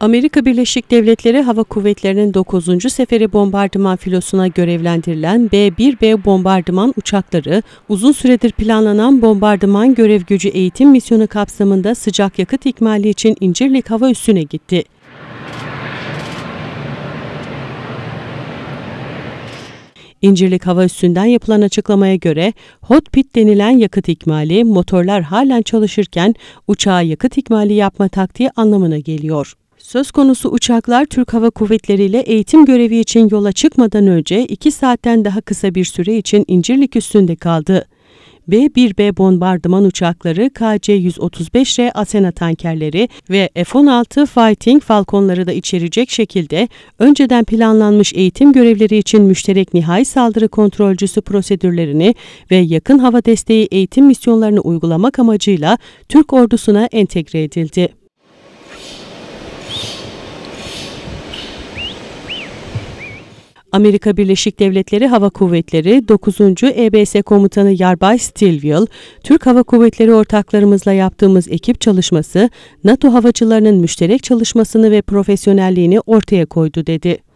Amerika Birleşik Devletleri Hava Kuvvetleri'nin 9. seferi bombardıman filosuna görevlendirilen B-1B bombardıman uçakları, uzun süredir planlanan bombardıman görev gücü eğitim misyonu kapsamında sıcak yakıt ikmali için İncirlik Hava Üssü'ne gitti. İncirlik Hava Üssü'nden yapılan açıklamaya göre hot pit denilen yakıt ikmali motorlar halen çalışırken uçağa yakıt ikmali yapma taktiği anlamına geliyor. Söz konusu uçaklar Türk Hava Kuvvetleri ile eğitim görevi için yola çıkmadan önce 2 saatten daha kısa bir süre için incirlik üstünde kaldı. B-1B bombardıman uçakları KC-135R asena tankerleri ve F-16 Fighting Falcon'ları da içerecek şekilde önceden planlanmış eğitim görevleri için müşterek nihai saldırı kontrolcüsü prosedürlerini ve yakın hava desteği eğitim misyonlarını uygulamak amacıyla Türk ordusuna entegre edildi. Amerika Birleşik Devletleri Hava Kuvvetleri 9. EBS Komutanı Yarbay Stilwell, Türk Hava Kuvvetleri ortaklarımızla yaptığımız ekip çalışması, NATO havacılarının müşterek çalışmasını ve profesyonelliğini ortaya koydu dedi.